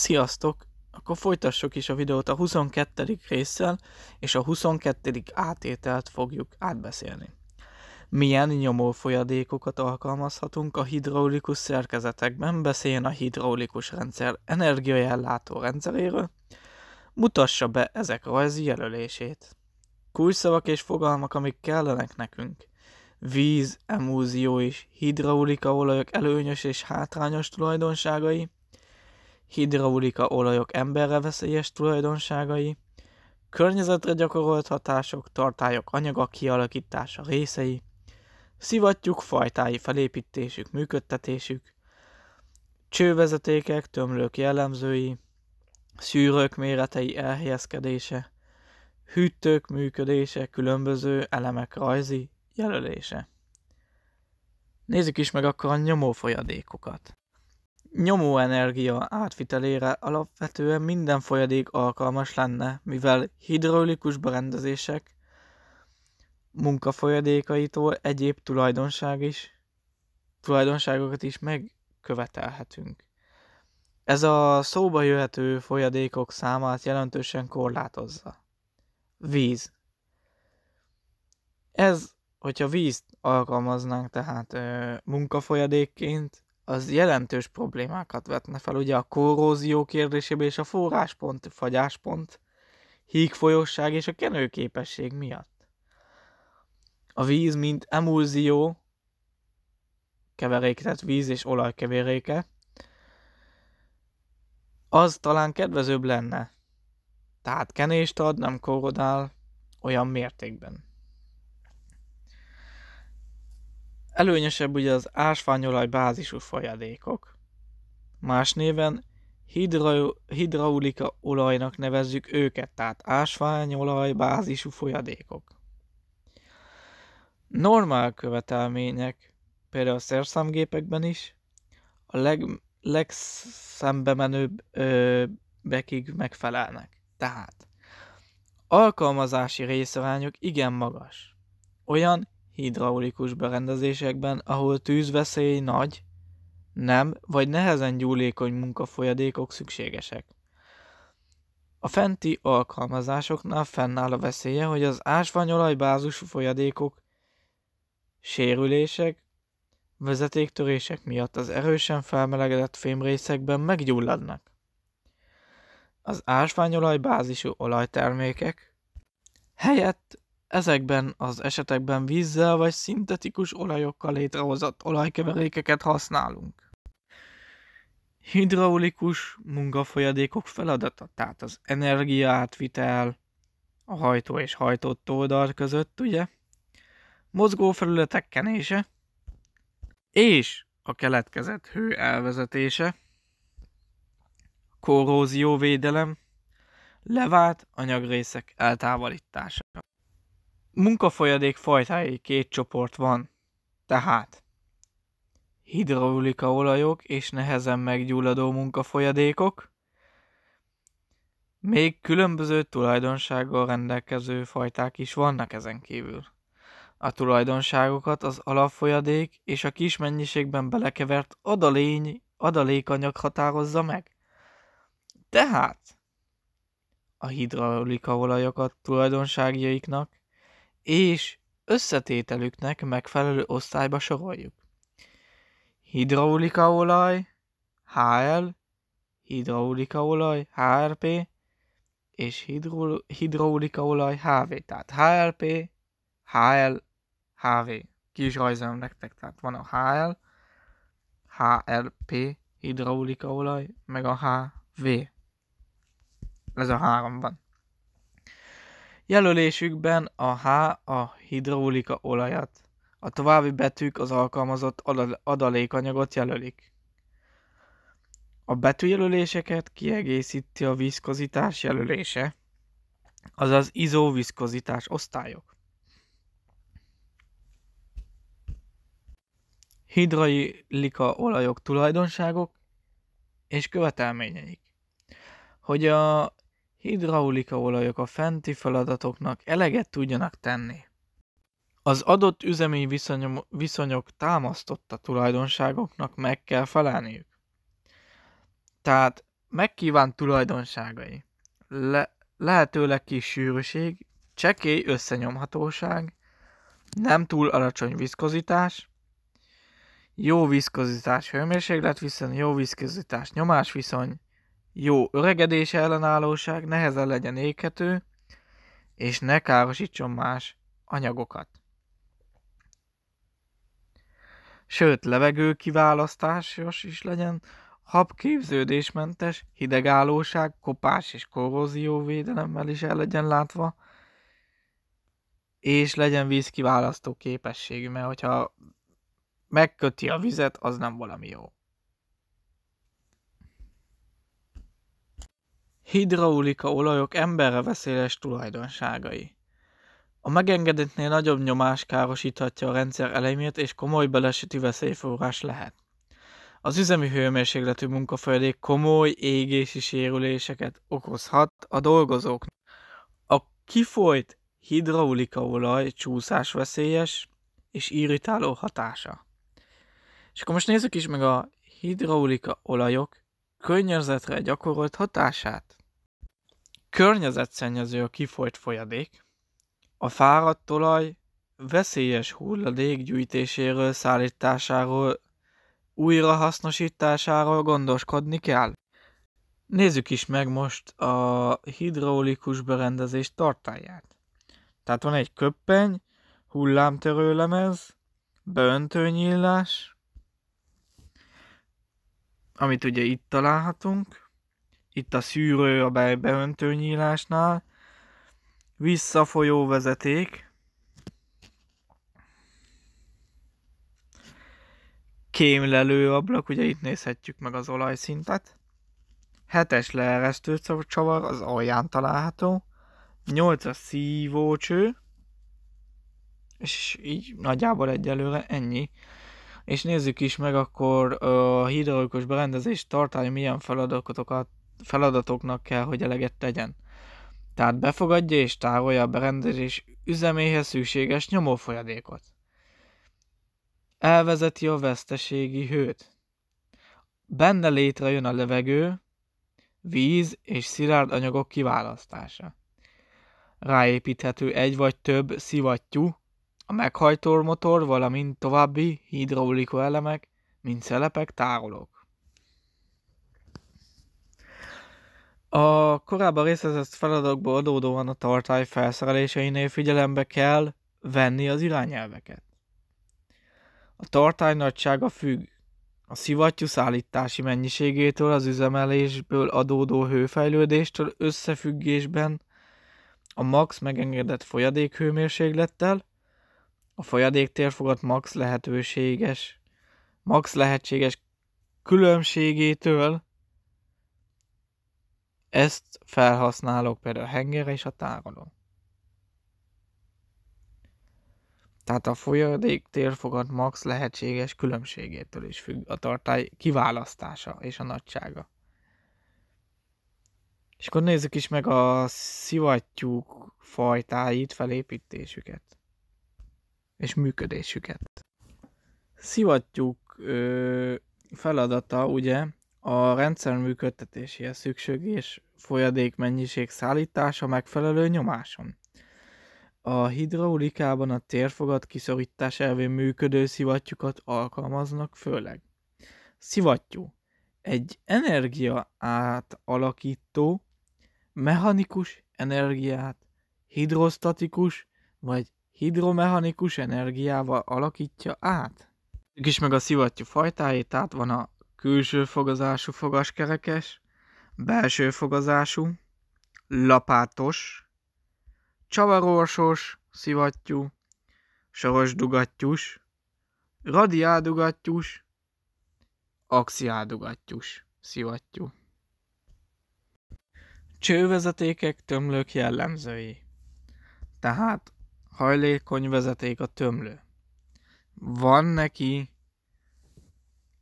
Sziasztok! Akkor folytassuk is a videót a 22. résszel, és a 22. átételt fogjuk átbeszélni. Milyen nyomófolyadékokat alkalmazhatunk a hidraulikus szerkezetekben, beszéljen a hidraulikus rendszer energiaellátó rendszeréről, mutassa be ezek rajzi jelölését. Kulcsszavak és fogalmak, amik kellenek nekünk. Víz, emúzió és hidraulika olajok előnyös és hátrányos tulajdonságai – hidraulika olajok emberre veszélyes tulajdonságai, környezetre gyakorolt hatások, tartályok anyaga kialakítása részei, szivattyúk fajtái felépítésük, működtetésük, csővezetékek, tömlők jellemzői, szűrők méretei elhelyezkedése, hűtők működése, különböző elemek rajzi jelölése. Nézzük is meg akkor a nyomófolyadékokat nyomóenergia átvitelére alapvetően minden folyadék alkalmas lenne, mivel hidraulikus berendezések munkafolyadékaitól egyéb tulajdonság is, tulajdonságokat is megkövetelhetünk. Ez a szóba jöhető folyadékok számát jelentősen korlátozza. Víz. Ez, hogyha vízt alkalmaznánk tehát ö, munkafolyadékként, az jelentős problémákat vetne fel, ugye a korrózió kérdésében és a forráspont, fagyáspont, hígfolyosság és a kenőképesség miatt. A víz, mint emulzió, keverék, tehát víz és olaj keveréke, az talán kedvezőbb lenne. Tehát kenést ad, nem korrodál olyan mértékben. Előnyösebb ugye az ásványolaj bázisú folyadékok. Más néven hidra, hidraulika olajnak nevezzük őket, tehát ásványolaj bázisú folyadékok. Normál követelmények, például a szerszámgépekben is, a leg, legszembe menőbb ö, bekig megfelelnek. Tehát alkalmazási részarányok igen magas. Olyan hidraulikus berendezésekben, ahol tűzveszély nagy, nem vagy nehezen gyúlékony munkafolyadékok szükségesek. A fenti alkalmazásoknál fennáll a veszélye, hogy az ásványolaj bázusú folyadékok, sérülések, vezetéktörések miatt az erősen felmelegedett fémrészekben meggyulladnak. Az ásványolaj bázisú olajtermékek helyett Ezekben az esetekben vízzel vagy szintetikus olajokkal létrehozott olajkeverékeket használunk hidraulikus munkafolyadékok feladata, tehát az energiaátvitel a hajtó és hajtott oldal között, ugye? Mozgófelületek kenése, és a keletkezett hő elvezetése, védelem, levált anyagrészek eltávolítása munkafolyadék fajtái két csoport van, tehát hidraulikaolajok és nehezen meggyulladó munkafolyadékok, még különböző tulajdonsággal rendelkező fajták is vannak ezen kívül. A tulajdonságokat az alapfolyadék és a kis mennyiségben belekevert adalény, adalékanyag határozza meg. Tehát a hidraulikaolajokat tulajdonságjaiknak és összetételüknek megfelelő osztályba soroljuk. Hidraulikaolaj, HL, hidraulikaolaj, HRP, és hidro, hidraulikaolaj, HV. Tehát HLP, HL, HV. Ki is rajzolom nektek, tehát van a HL, HLP, hidraulikaolaj, meg a HV. Ez a három van. Jelölésükben a H a hidraulika olajat, a további betűk az alkalmazott adalékanyagot jelölik. A betűjelöléseket kiegészíti a viszkozitás jelölése, azaz izóviszkozitás osztályok. hidraulika olajok tulajdonságok és követelményeik. Hogy a olajok a fenti feladatoknak eleget tudjanak tenni. Az adott üzemi viszonyom, viszonyok támasztotta tulajdonságoknak meg kell felelniük. Tehát megkívánt tulajdonságai. Le, lehetőleg kis sűrűség, csekély összenyomhatóság, nem túl alacsony viszkozitás, jó viszkozitás hőmérséklet viszony, jó viszkozitás viszony jó öregedés ellenállóság nehezen legyen éghető, és ne károsítson más anyagokat. Sőt, levegő kiválasztásos is legyen, habképződésmentes, hidegállóság, kopás és védelemmel is el legyen látva, és legyen vízkiválasztó képességű, mert hogyha megköti a vizet, az nem valami jó. hidraulika olajok emberre veszélyes tulajdonságai. A megengedettnél nagyobb nyomás károsíthatja a rendszer elemét és komoly beleseti veszélyforrás lehet. Az üzemi hőmérsékletű munkafolyadék komoly égési sérüléseket okozhat a dolgozóknak. A kifolyt olaj csúszás veszélyes és irritáló hatása. És akkor most nézzük is meg a hidraulika olajok környezetre gyakorolt hatását környezetszennyező a kifolyt folyadék, a fáradt olaj veszélyes hulladék gyűjtéséről, szállításáról, újrahasznosításáról gondoskodni kell. Nézzük is meg most a hidraulikus berendezés tartályát. Tehát van egy köppeny, hullámtörőlemez, beöntőnyílás, amit ugye itt találhatunk, itt a szűrő a be beöntő nyílásnál, visszafolyó vezeték, kémlelő ablak, ugye itt nézhetjük meg az olajszintet, hetes leeresztő csavar az alján található, nyolcas as szívócső, és így nagyjából egyelőre ennyi. És nézzük is meg akkor a hidraulikus berendezés tartalmi milyen feladatokat feladatoknak kell, hogy eleget tegyen. Tehát befogadja és tárolja a berendezés üzeméhez szükséges nyomófolyadékot. Elvezeti a veszteségi hőt. Benne létrejön a levegő, víz és szilárd anyagok kiválasztása. Ráépíthető egy vagy több szivattyú, a meghajtó motor valamint további hidraulikó elemek, mint szelepek, tárolók. A korábban részletezett feladatokból adódóan a tartály felszereléseinél figyelembe kell venni az irányelveket. A tartály nagysága függ a szivattyú szállítási mennyiségétől, az üzemelésből adódó hőfejlődéstől összefüggésben a max megengedett folyadék hőmérséklettel, a folyadék térfogat max lehetőséges, max lehetséges különbségétől, ezt felhasználok például a hengerre és a tárolom. Tehát a folyadék térfogat max lehetséges különbségétől is függ a tartály kiválasztása és a nagysága. És akkor nézzük is meg a szivattyúk fajtáit, felépítésüket és működésüket. Szivattyúk ö, feladata ugye a rendszer működtetéséhez szükséges folyadékmennyiség szállítása megfelelő nyomáson. A hidraulikában a térfogat kiszorítás elvén működő szivattyúkat alkalmaznak főleg. Szivattyú egy energia átalakító, mechanikus energiát hidrosztatikus vagy hidromechanikus energiával alakítja át. is meg a szivattyú fajtáját tehát van a külső fogazású fogaskerekes, belső fogazású, lapátos, csavarorsos, szivattyú, dugattyús, axiál axiáldugattyús, szivattyú. Csővezetékek tömlők jellemzői. Tehát hajlékony vezeték a tömlő. Van neki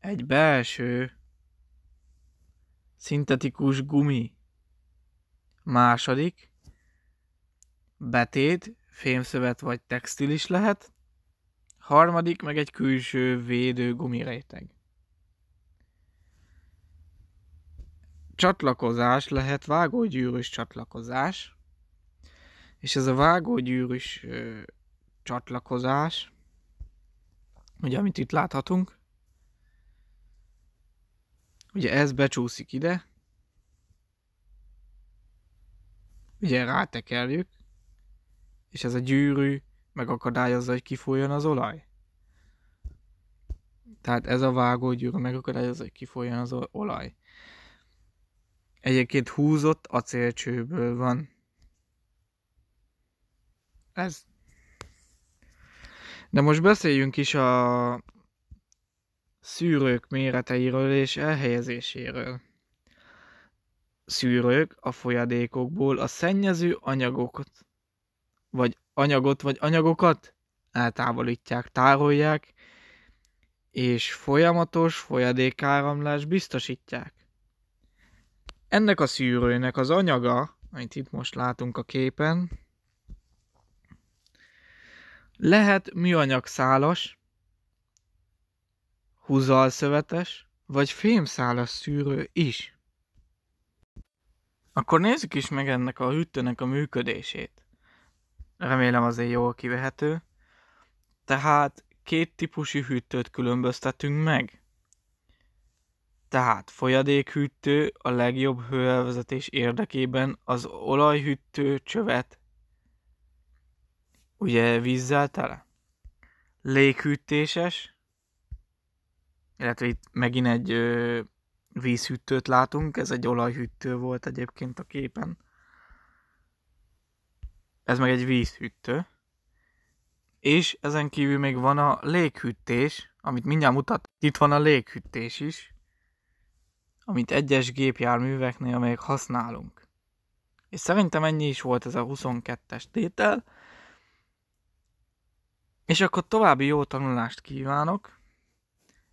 egy belső szintetikus gumi. Második, betét, fémszövet vagy textil is lehet. Harmadik, meg egy külső védő gumiréteg. Csatlakozás lehet vágógyűrűs csatlakozás, és ez a vágógyűrűs csatlakozás, ugye amit itt láthatunk, Ugye ez becsúszik ide. Ugye rátekerjük, és ez a gyűrű megakadályozza, hogy kifolyjon az olaj. Tehát ez a vágógyűrű megakadályozza, hogy kifolyjon az olaj. Egyébként húzott acélcsőből van. Ez. De most beszéljünk is a szűrők méreteiről és elhelyezéséről. Szűrők a folyadékokból a szennyező anyagokat, vagy anyagot vagy anyagokat eltávolítják, tárolják, és folyamatos folyadékáramlás biztosítják. Ennek a szűrőnek az anyaga, amit itt most látunk a képen, lehet szálas, húzalszövetes vagy fémszálas szűrő is. Akkor nézzük is meg ennek a hűtőnek a működését. Remélem azért jól kivehető. Tehát két típusú hűtőt különböztetünk meg. Tehát folyadékhűtő a legjobb hőelvezetés érdekében az olajhűtő csövet, ugye vízzel tele. Léghűtéses, illetve itt megint egy ö, vízhűtőt látunk, ez egy olajhűtő volt egyébként a képen. Ez meg egy vízhűtő. És ezen kívül még van a léghűtés, amit mindjárt mutat. Itt van a léghűtés is, amit egyes gépjárműveknél, amelyek használunk. És szerintem ennyi is volt ez a 22-es tétel. És akkor további jó tanulást kívánok!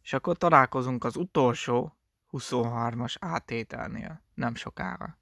és akkor találkozunk az utolsó 23-as átételnél, nem sokára.